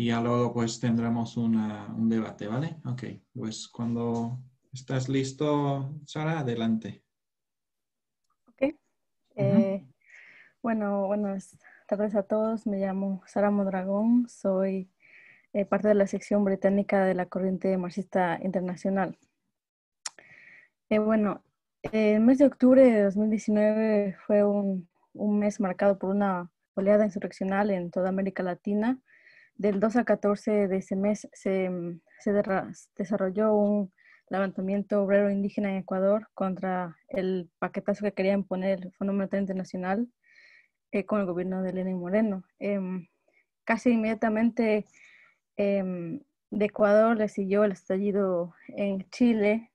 y ya luego pues tendremos un debate, ¿vale? Ok, pues cuando estás listo, Sara, adelante. Ok. Eh, bueno, buenas tardes a todos. Me llamo Sara Modragón, Soy eh, parte de la sección británica de la Corriente Marxista Internacional. Eh, bueno, el mes de octubre de 2019 fue un, un mes marcado por una oleada insurreccional en toda América Latina del 2 al 14 de ese mes se, mm, desarrolló un levantamiento obrero indígena en Ecuador contra el paquetazo que quería imponer el Fondo Monetario Internacional eh, con el gobierno de Lenin Moreno. Em, casi inmediatamente em, de Ecuador le siguió el estallido en Chile.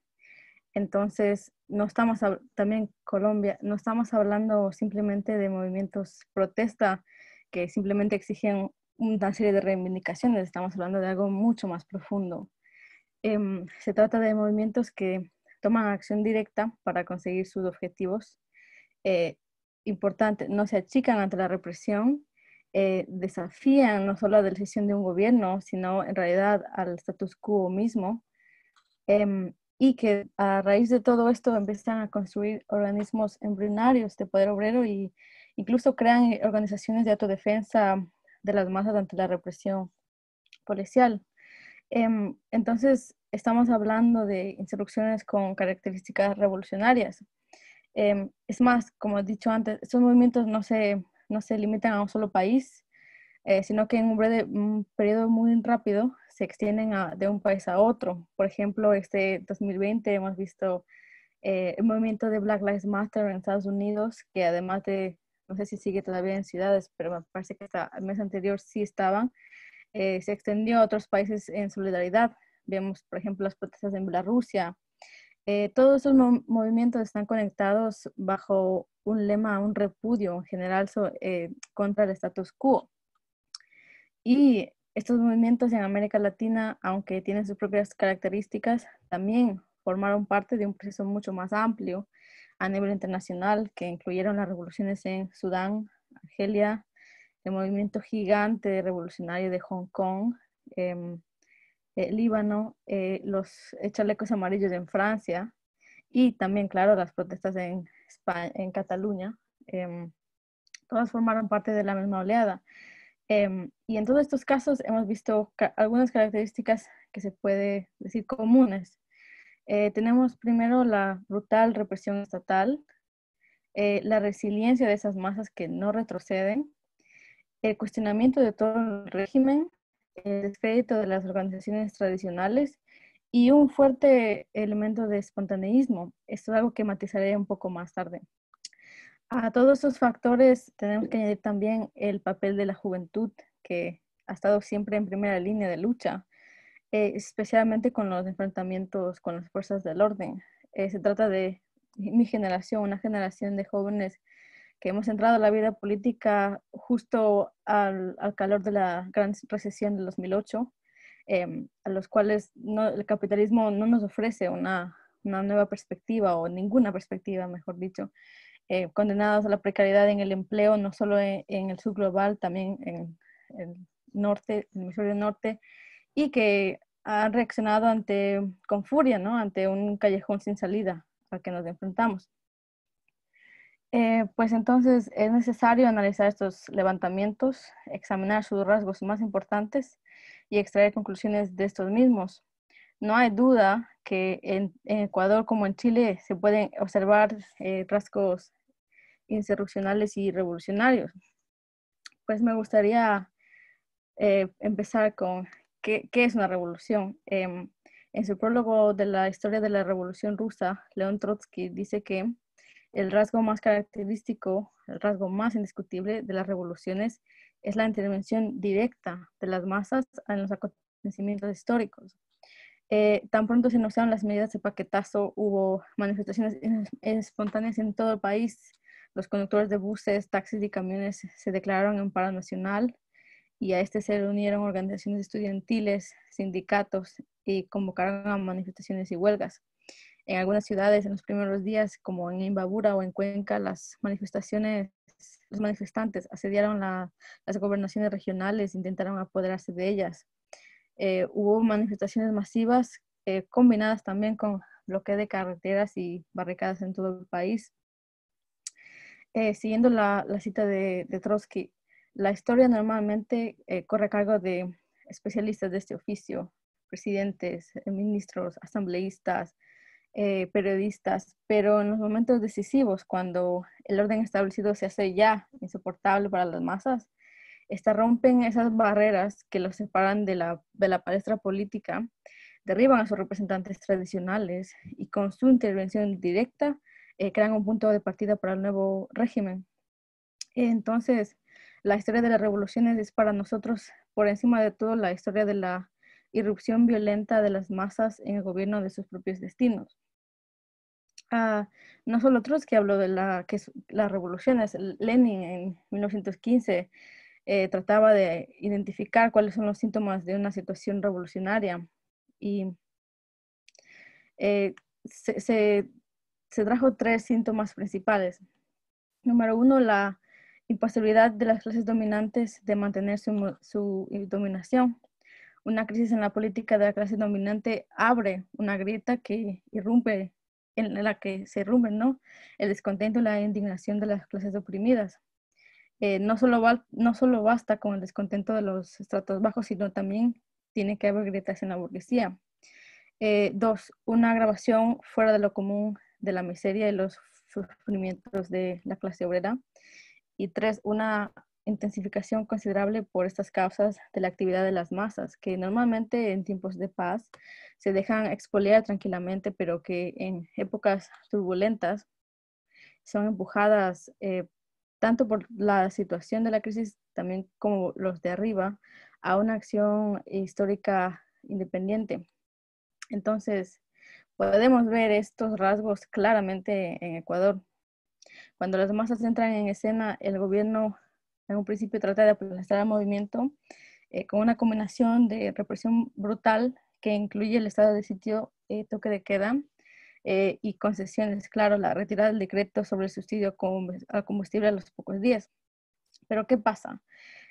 Entonces, no estamos también Colombia, no estamos hablando simplemente de movimientos protesta que simplemente exigen una serie de reivindicaciones, estamos hablando de algo mucho más profundo. Em, se trata de movimientos que toman acción directa para conseguir sus objetivos. Eh, importante, no se achican ante la represión, eh, desafían no solo la decisión de un gobierno, sino en realidad al status quo mismo. Em, y que a raíz de todo esto empiezan a construir organismos embrionarios de poder obrero e incluso crean organizaciones de autodefensa de las masas ante la represión policial. Em, entonces, estamos hablando de insurrecciones con características revolucionarias. Em, es más, como he dicho antes, estos movimientos no se, no se limitan a un solo país, eh, sino que en un, periodo muy rápido se extienden de un país a otro. Por ejemplo, este 2020 hemos visto eh, el movimiento de Black Lives Matter en Estados Unidos, que además de no sé si sigue todavía en ciudades, pero me parece que hasta el mes anterior sí estaban, eh, se extendió a otros países en solidaridad. Vemos, por ejemplo, las protestas en Bielorrusia. Eh, todos esos movimientos están conectados bajo un lema, un repudio en general eh, contra el status quo. Y estos movimientos en América Latina, aunque tienen sus propias características, también formaron parte de un proceso mucho más amplio a nivel internacional que incluyeron las revoluciones en Sudán, Argelia, el movimiento gigante revolucionario de Hong Kong, em, eh, Líbano, eh, los eh, chalecos amarillos en Francia y también, claro, las protestas en, en Cataluña. Em, todas formaron parte de la misma oleada. Em, y en todos estos casos hemos visto algunas características que se puede decir comunes eh, tenemos primero la brutal represión estatal, eh, la resiliencia de esas masas que no retroceden, el cuestionamiento de todo el régimen, el descrédito de las organizaciones tradicionales y un fuerte elemento de espontaneísmo. Esto es algo que matizaré un poco más tarde. A todos esos factores tenemos que añadir también el papel de la juventud, que ha estado siempre en primera línea de lucha eh, especialmente con los enfrentamientos con las fuerzas del orden. Eh, se trata de mi generación, una generación de jóvenes que hemos entrado a la vida política justo al, al calor de la gran recesión del 2008, em, a los cuales el capitalismo no nos ofrece una, una, nueva perspectiva o ninguna perspectiva, mejor dicho. Eh, condenados a la precariedad en el empleo, no solo en, el sur global, también en el norte, en el hemisferio norte, y que han reaccionado ante, con furia, ¿no? ante un callejón sin salida al que nos enfrentamos. Eh, pues entonces es necesario analizar estos levantamientos, examinar sus rasgos más importantes y extraer conclusiones de estos mismos. No hay duda que en, Ecuador como en Chile se pueden observar eh, rasgos insurreccionales y revolucionarios. Pues me gustaría eh, empezar con ¿Qué, es una revolución? Em, en su prólogo de la historia de la revolución rusa, León Trotsky dice que el rasgo más característico, el rasgo más indiscutible de las revoluciones es la intervención directa de las masas en los acontecimientos históricos. Eh, tan pronto se anunciaron las medidas de paquetazo, hubo manifestaciones espontáneas en todo el país. Los conductores de buses, taxis y camiones se declararon en paro nacional y a este se unieron organizaciones estudiantiles, sindicatos y convocaron a manifestaciones y huelgas. En algunas ciudades, en los primeros días, como en Imbabura o en Cuenca, las manifestaciones, los manifestantes asediaron las gobernaciones regionales, intentaron apoderarse de ellas. Eh, hubo manifestaciones masivas eh, combinadas también con bloqueo de carreteras y barricadas en todo el país. Eh, siguiendo la, cita de Trotsky, la historia normalmente eh, corre a cargo de especialistas de este oficio, presidentes, eh, ministros, asambleístas, eh, periodistas, pero en los momentos decisivos, cuando el orden establecido se hace ya insoportable para las masas, esta rompen esas barreras que los separan de la, palestra política, derriban a sus representantes tradicionales y con su intervención directa crean un punto de partida para el nuevo régimen. Entonces, la historia de las revoluciones es para nosotros, por encima de todo, la historia de la irrupción violenta de las masas en el gobierno de sus propios destinos. Ah, no solo Trotsky que habló de la, que las revoluciones, Lenin en 1915 eh, trataba de identificar cuáles son los síntomas de una situación revolucionaria y eh, se, se trajo tres síntomas principales. Número uno, la imposibilidad de las clases dominantes de mantener su, dominación. Una crisis en la política de la clase dominante abre una grieta que irrumpe, en la que se irrumpe ¿no? el descontento y la indignación de las clases oprimidas. Eh, no, solo no solo basta con el descontento de los estratos bajos, sino también tiene que haber grietas en la burguesía. Eh, dos, una agravación fuera de lo común de la miseria y los sufrimientos de la clase obrera y tres, una intensificación considerable por estas causas de la actividad de las masas, que normalmente en tiempos de paz se dejan expoliar tranquilamente, pero que en épocas turbulentas son empujadas eh, tanto por la situación de la crisis, también como los de arriba, a una acción histórica independiente. Entonces, podemos ver estos rasgos claramente en Ecuador, cuando las masas entran en escena, el gobierno en un principio trata de aplastar al movimiento eh, con una combinación de represión brutal que incluye el estado de sitio, eh, toque de queda eh, y concesiones, claro, la retirada del decreto sobre el subsidio al combustible a los pocos días. Pero ¿qué pasa?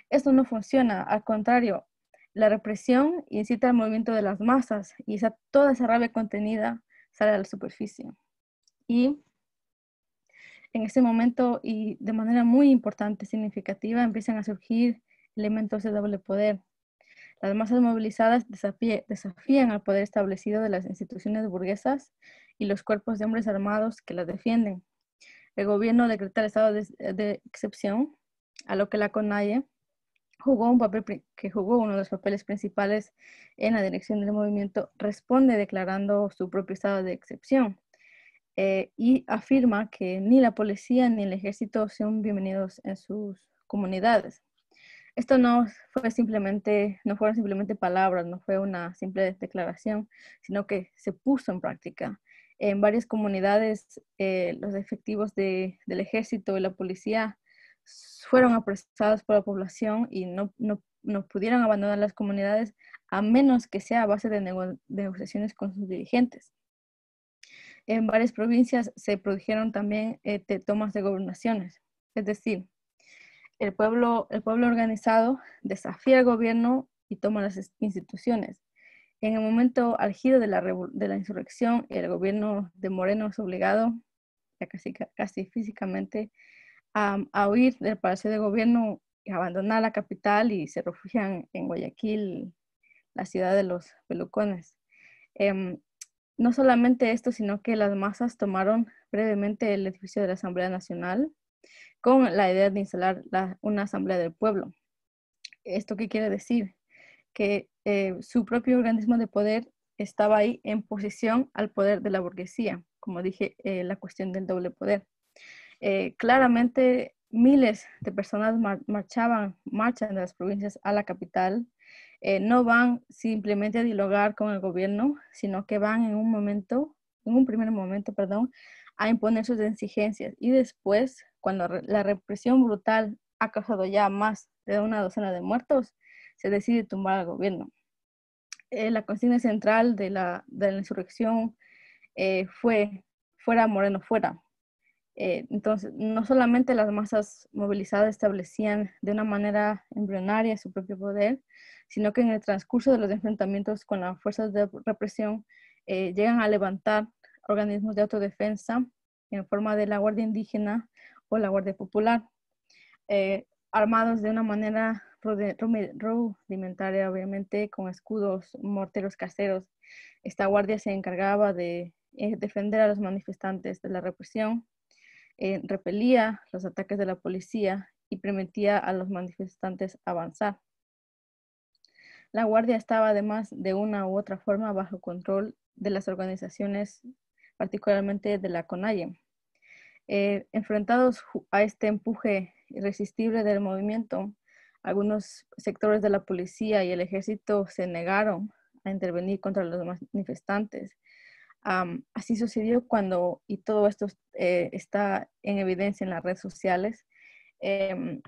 Esto no funciona, al contrario, la represión incita al movimiento de las masas y toda esa rabia contenida sale a la superficie. Y en ese momento y de manera muy importante, significativa, empiezan a surgir elementos de doble poder. Las masas movilizadas desafían al poder establecido de las instituciones burguesas y los cuerpos de hombres armados que las defienden. El gobierno decreta el estado de, excepción, a lo que la CONAIE jugó un papel que jugó uno de los papeles principales en la dirección del movimiento, responde declarando su propio estado de excepción. Eh, y afirma que ni la policía ni el ejército son bienvenidos en sus comunidades. Esto no fue simplemente, no fueron simplemente palabras, no fue una simple declaración, sino que se puso en práctica. En varias comunidades, eh, los efectivos del ejército y la policía fueron apresados por la población y no, pudieron abandonar las comunidades a menos que sea a base de negociaciones con sus dirigentes en varias provincias se produjeron también este, tomas de gobernaciones. Es decir, el pueblo, el pueblo organizado desafía al gobierno y toma las instituciones. En el momento al de la, de la insurrección, el gobierno de Moreno es obligado, ya casi, casi físicamente, a, huir del palacio de gobierno y abandonar la capital y se refugian en Guayaquil, la ciudad de los pelucones. Em, no solamente esto, sino que las masas tomaron brevemente el edificio de la Asamblea Nacional con la idea de instalar una Asamblea del Pueblo. ¿Esto qué quiere decir? Que eh, su propio organismo de poder estaba ahí en posición al poder de la burguesía, como dije, eh, la cuestión del doble poder. Eh, claramente miles de personas marchaban, marchan de las provincias a la capital eh, no van simplemente a dialogar con el gobierno, sino que van en un momento, en un primer momento, perdón, a imponer sus exigencias. Y después, cuando la represión brutal ha causado ya más de una docena de muertos, se decide tumbar al gobierno. Eh, la consigna central de la, insurrección eh, fue fuera Moreno fuera. Eh, entonces, no solamente las masas movilizadas establecían de una manera embrionaria su propio poder, sino que en el transcurso de los enfrentamientos con las fuerzas de represión eh, llegan a levantar organismos de autodefensa en forma de la Guardia Indígena o la Guardia Popular, eh, armados de una manera rudimentaria, obviamente, con escudos, morteros caseros. Esta guardia se encargaba de defender a los manifestantes de la represión eh, repelía los ataques de la policía y permitía a los manifestantes avanzar. La guardia estaba además de una u otra forma bajo control de las organizaciones, particularmente de la CONAIE. Eh, enfrentados a este empuje irresistible del movimiento, algunos sectores de la policía y el ejército se negaron a intervenir contra los manifestantes así sucedió cuando, y todo esto eh, está en evidencia en las redes sociales, em,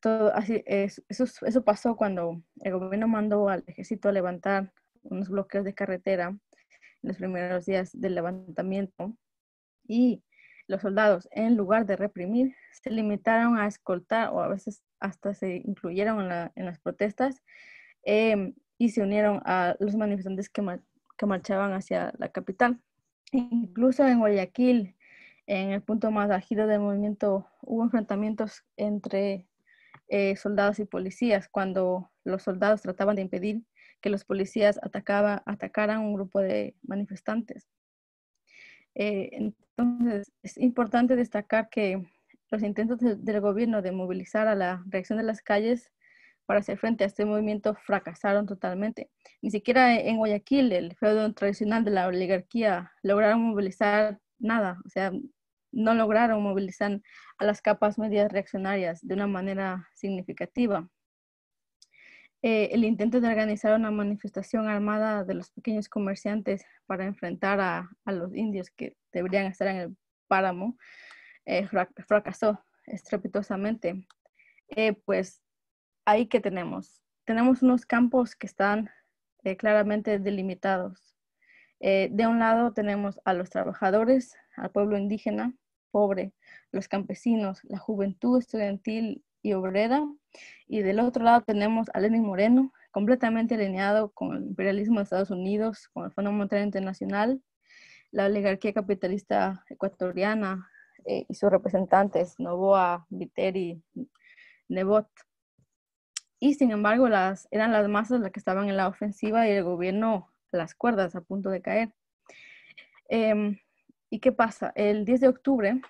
todo, eso, pasó cuando el gobierno mandó al ejército a levantar unos bloqueos de carretera en los primeros días del levantamiento y los soldados, en lugar de reprimir, se limitaron a escoltar o a veces hasta se incluyeron en, las protestas em, y se unieron a los manifestantes que, marchaban hacia la capital. Incluso en Guayaquil, en el punto más ágido del movimiento, hubo enfrentamientos entre eh, soldados y policías cuando los soldados trataban de impedir que los policías atacaran a un grupo de manifestantes. Eh, entonces, es importante destacar que los intentos del gobierno de movilizar a la reacción de las calles para hacer frente a este movimiento fracasaron totalmente. Ni siquiera en Guayaquil, el feudo tradicional de la oligarquía, lograron movilizar nada, o sea, no lograron movilizar a las capas medias reaccionarias de una manera significativa. Eh, el intento de organizar una manifestación armada de los pequeños comerciantes para enfrentar a, los indios que deberían estar en el páramo eh, fracasó estrepitosamente. Eh, pues ahí que tenemos. Tenemos unos campos que están eh, claramente delimitados. Eh, de un lado tenemos a los trabajadores, al pueblo indígena, pobre, los campesinos, la juventud estudiantil y obrera. Y del otro lado tenemos a Lenin Moreno, completamente alineado con el imperialismo de Estados Unidos, con el Fondo Monetario Internacional, la oligarquía capitalista ecuatoriana eh, y sus representantes, Novoa, Viteri, Nebot y sin embargo las, eran las masas las que estaban en la ofensiva y el gobierno las cuerdas a punto de caer. Em, ¿Y qué pasa? El 10 de octubre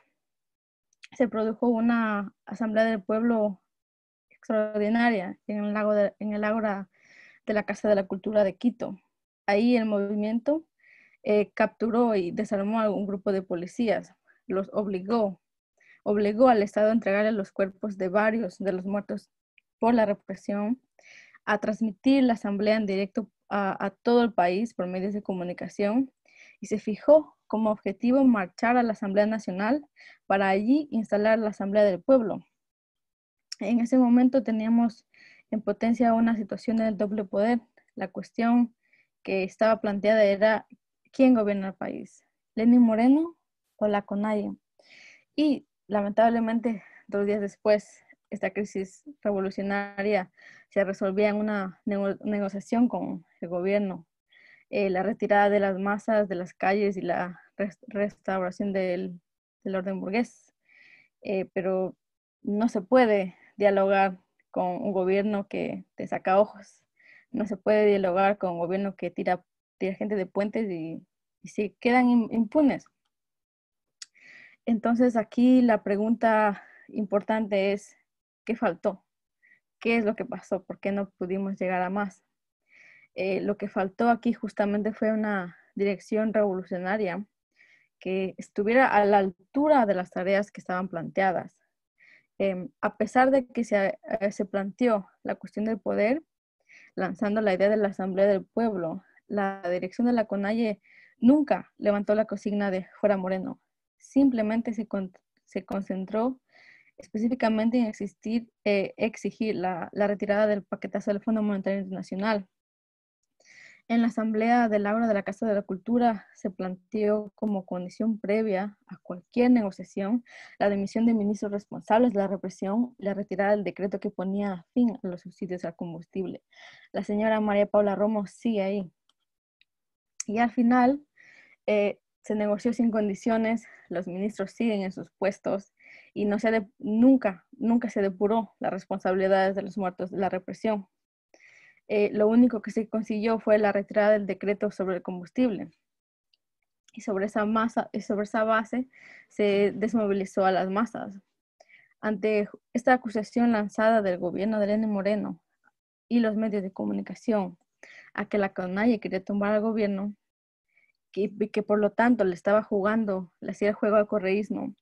se produjo una asamblea del pueblo extraordinaria en el, lago de, en el ágora de la Casa de la Cultura de Quito. Ahí el movimiento eh, capturó y desarmó a un grupo de policías, los obligó, obligó al Estado a entregarle los cuerpos de varios de los muertos por la represión, a transmitir la asamblea en directo a, todo el país por medios de comunicación y se fijó como objetivo marchar a la Asamblea Nacional para allí instalar la Asamblea del Pueblo. En ese momento teníamos en potencia una situación del doble poder. La cuestión que estaba planteada era quién gobierna el país, Lenin Moreno o la CONAIE. Y lamentablemente, dos días después, esta crisis revolucionaria se resolvía en una negociación con el gobierno. Eh, la retirada de las masas de las calles y la restauración del, orden burgués. Eh, pero no se puede dialogar con un gobierno que te saca ojos. No se puede dialogar con un gobierno que tira, gente de puentes y se quedan impunes. Entonces aquí la pregunta importante es, ¿Qué faltó? ¿Qué es lo que pasó? ¿Por qué no pudimos llegar a más? Eh, lo que faltó aquí justamente fue una dirección revolucionaria que estuviera a la altura de las tareas que estaban planteadas. Em, a pesar de que eh, se, planteó la cuestión del poder, lanzando la idea de la Asamblea del Pueblo, la dirección de la Conalle nunca levantó la consigna de fuera Moreno. Simplemente se, se concentró específicamente en existir, eh, exigir la, retirada del paquetazo del Fondo Monetario Internacional. En la Asamblea del Aula de la Casa de la Cultura se planteó como condición previa a cualquier negociación la dimisión de ministros responsables de la represión la retirada del decreto que ponía fin a los subsidios al combustible. La señora María Paula Romo sigue ahí. Y al final, eh, se negoció sin condiciones, los ministros siguen en sus puestos, y no se nunca, nunca se depuró las responsabilidades de los muertos la represión. Eh, lo único que se consiguió fue la retirada del decreto sobre el combustible. Y sobre esa, masa, sobre esa base se desmovilizó a las masas. Ante esta acusación lanzada del gobierno de Lenin Moreno y los medios de comunicación a que la canalla quería tomar al gobierno, que, que por lo tanto le estaba jugando, le hacía el juego al correísmo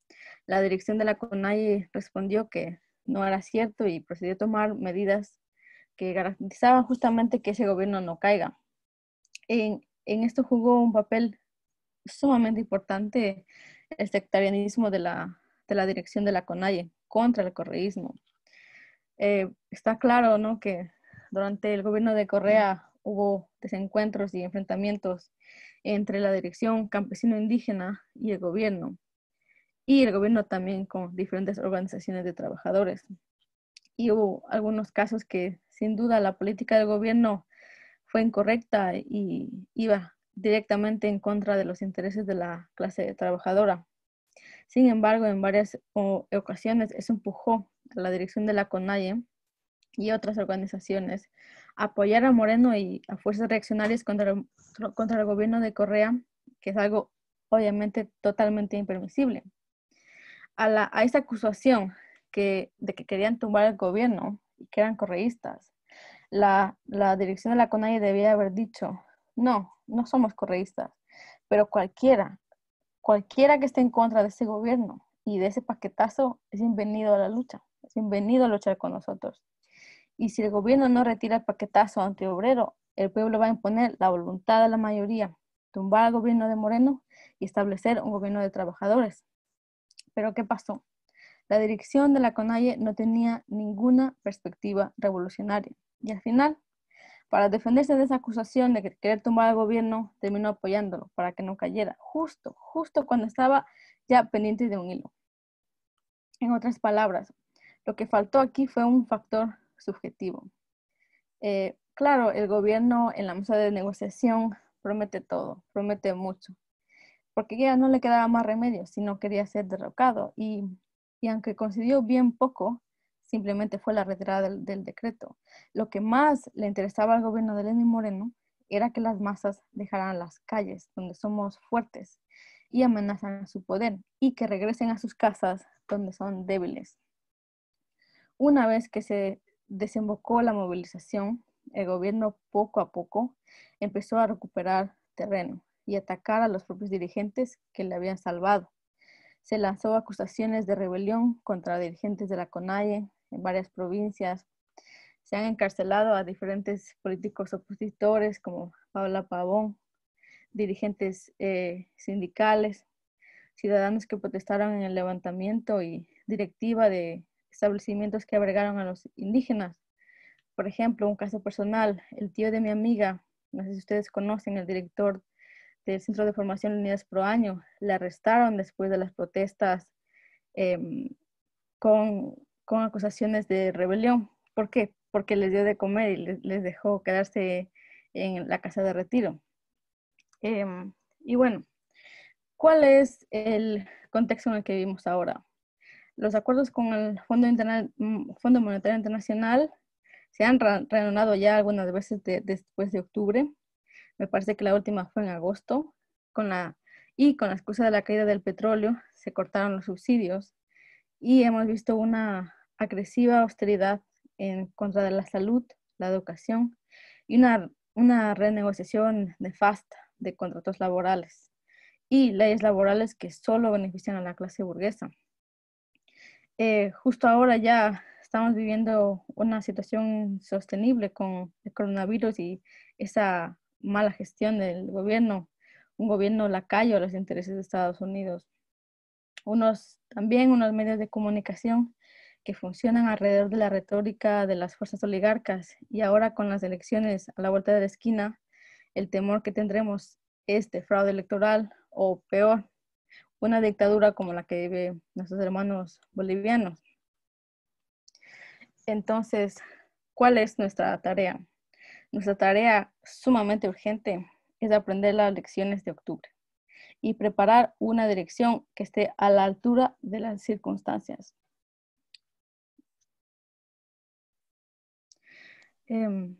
la dirección de la CONAI respondió que no era cierto y procedió a tomar medidas que garantizaban justamente que ese gobierno no caiga. En, en esto jugó un papel sumamente importante el sectarianismo de la, dirección de la CONAIE contra el correísmo. Eh, está claro ¿no? que durante el gobierno de Correa hubo desencuentros y enfrentamientos entre la dirección campesino indígena y el gobierno y el gobierno también con diferentes organizaciones de trabajadores. Y hubo algunos casos que sin duda la política del gobierno fue incorrecta y iba directamente en contra de los intereses de la clase trabajadora. Sin embargo, en varias ocasiones eso empujó a la dirección de la CONAIE y otras organizaciones a apoyar a Moreno y a fuerzas reaccionarias contra el, contra el gobierno de Correa, que es algo obviamente totalmente impermisible a, esa acusación de que querían tumbar el gobierno y que eran correístas, la, dirección de la CONAI debía haber dicho, no, no somos correístas, pero cualquiera, cualquiera que esté en contra de ese gobierno y de ese paquetazo es bienvenido a la lucha, es bienvenido a luchar con nosotros. Y si el gobierno no retira el paquetazo antiobrero, el pueblo va a imponer la voluntad de la mayoría, tumbar al gobierno de Moreno y establecer un gobierno de trabajadores, pero ¿qué pasó? La dirección de la CONAIE no tenía ninguna perspectiva revolucionaria. Y al final, para defenderse de esa acusación de querer tumbar al gobierno, terminó apoyándolo para que no cayera, justo, justo cuando estaba ya pendiente de un hilo. En otras palabras, lo que faltó aquí fue un factor subjetivo. Eh, claro, el gobierno en la mesa de negociación promete todo, promete mucho, porque ya no le quedaba más remedio si no quería ser derrocado y, aunque concedió bien poco, simplemente fue la retirada del, decreto. Lo que más le interesaba al gobierno de Lenín Moreno era que las masas dejaran las calles donde somos fuertes y amenazan su poder y que regresen a sus casas donde son débiles. Una vez que se desembocó la movilización, el gobierno poco a poco empezó a recuperar terreno y atacar a los propios dirigentes que le habían salvado. Se lanzó acusaciones de rebelión contra dirigentes de la CONAIE en varias provincias. Se han encarcelado a diferentes políticos opositores como Paula Pavón, dirigentes eh, sindicales, ciudadanos que protestaron en el levantamiento y directiva de establecimientos que abrigaron a los indígenas. Por ejemplo, un caso personal, el tío de mi amiga, no sé si ustedes conocen, el director del este, Centro de Formación Unidas Pro Año. La arrestaron después de las protestas em, con, acusaciones de rebelión. ¿Por qué? Porque les dio de comer y les, dejó quedarse en la casa de retiro. Em, y bueno, ¿cuál es el contexto en el que vivimos ahora? Los acuerdos con el Fondo, mm, Monetario Internacional se han reanudado ya algunas veces después de octubre me parece que la última fue en agosto, con la, y con la excusa de la caída del petróleo se cortaron los subsidios y hemos visto una agresiva austeridad en contra de la salud, la educación y una, una renegociación nefasta de contratos laborales y leyes laborales que solo benefician a la clase burguesa. Eh, justo ahora ya estamos viviendo una situación sostenible con el coronavirus y esa mala gestión del gobierno, un gobierno lacayo a los intereses de Estados Unidos. Unos, también unos medios de comunicación que funcionan alrededor de la retórica de las fuerzas oligarcas y ahora con las elecciones a la vuelta de la esquina, el temor que tendremos es de fraude electoral o peor, una dictadura como la que viven nuestros hermanos bolivianos. Entonces, ¿cuál es nuestra tarea? Nuestra tarea sumamente urgente es aprender las lecciones de octubre y preparar una dirección que esté a la altura de las circunstancias. Em,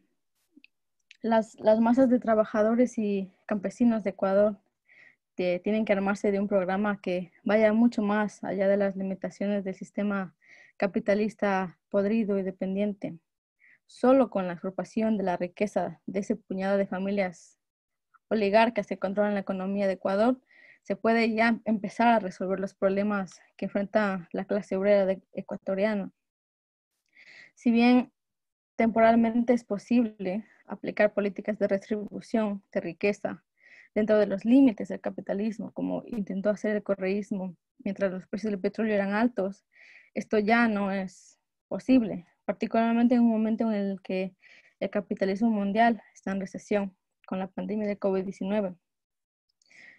las, masas de trabajadores y campesinos de Ecuador eh, tienen que armarse de un programa que vaya mucho más allá de las limitaciones del sistema capitalista podrido y dependiente Solo con la agrupación de la riqueza de ese puñado de familias oligarcas que controlan la economía de Ecuador, se puede ya empezar a resolver los problemas que enfrenta la clase obrera ecuatoriana. Si bien temporalmente es posible aplicar políticas de retribución de riqueza dentro de los límites del capitalismo, como intentó hacer el correísmo mientras los precios del petróleo eran altos, esto ya no es posible, particularmente en un momento en el que el capitalismo mundial está en recesión con la pandemia de COVID-19.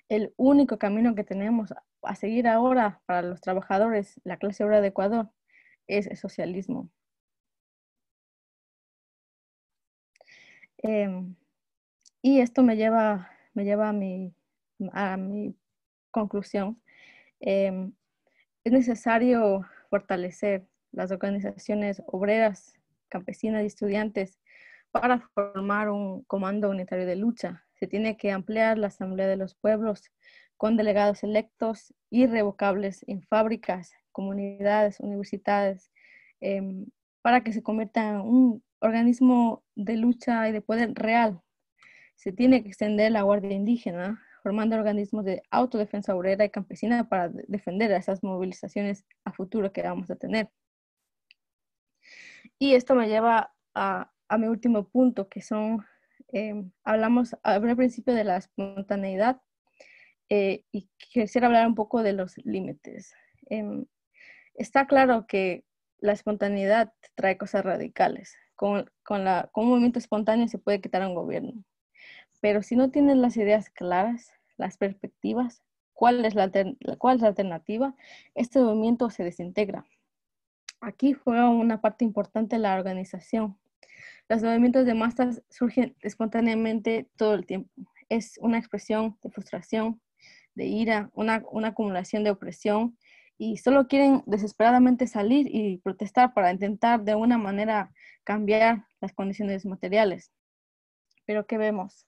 El único camino que tenemos a seguir ahora para los trabajadores, la clase obrera de Ecuador, es el socialismo. Em, y esto me lleva, a, mi, conclusión. Em, es necesario fortalecer las organizaciones obreras, campesinas y estudiantes para formar un comando unitario de lucha. Se tiene que ampliar la Asamblea de los Pueblos con delegados electos irrevocables en fábricas, comunidades, universidades, em, para que se convierta en un organismo de lucha y de poder real. Se tiene que extender la Guardia Indígena, formando organismos de autodefensa obrera y campesina para defender a esas movilizaciones a futuro que vamos a tener. Y esto me lleva a, a mi último punto, que son, em, hablamos al principio de la espontaneidad eh, y quisiera hablar un poco de los límites. Em, está claro que la espontaneidad trae cosas radicales. Con, con, la, con un movimiento espontáneo se puede quitar a un gobierno. Pero si no tienes las ideas claras, las perspectivas, cuál es la, cuál es la alternativa, este movimiento se desintegra aquí juega una parte importante la organización. Los movimientos de masas surgen espontáneamente todo el tiempo. Es una expresión de frustración, de ira, una, acumulación de opresión y solo quieren desesperadamente salir y protestar para intentar de una manera cambiar las condiciones materiales. Pero ¿qué vemos?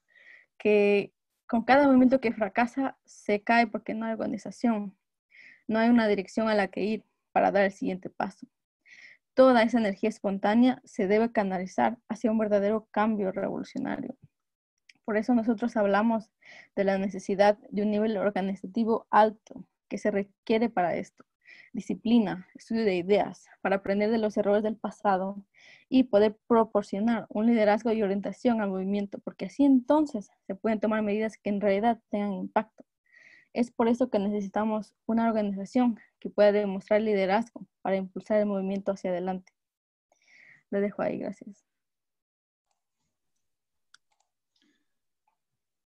Que con cada movimiento que fracasa se cae porque no hay organización, no hay una dirección a la que ir para dar el siguiente paso. Toda esa energía espontánea se debe canalizar hacia un verdadero cambio revolucionario. Por eso nosotros hablamos de la necesidad de un nivel organizativo alto que se requiere para esto. Disciplina, estudio de ideas, para aprender de los errores del pasado y poder proporcionar un liderazgo y orientación al movimiento, porque así entonces se pueden tomar medidas que en realidad tengan impacto. Es por eso que necesitamos una organización que pueda demostrar liderazgo para impulsar el movimiento hacia adelante. Lo dejo ahí, gracias.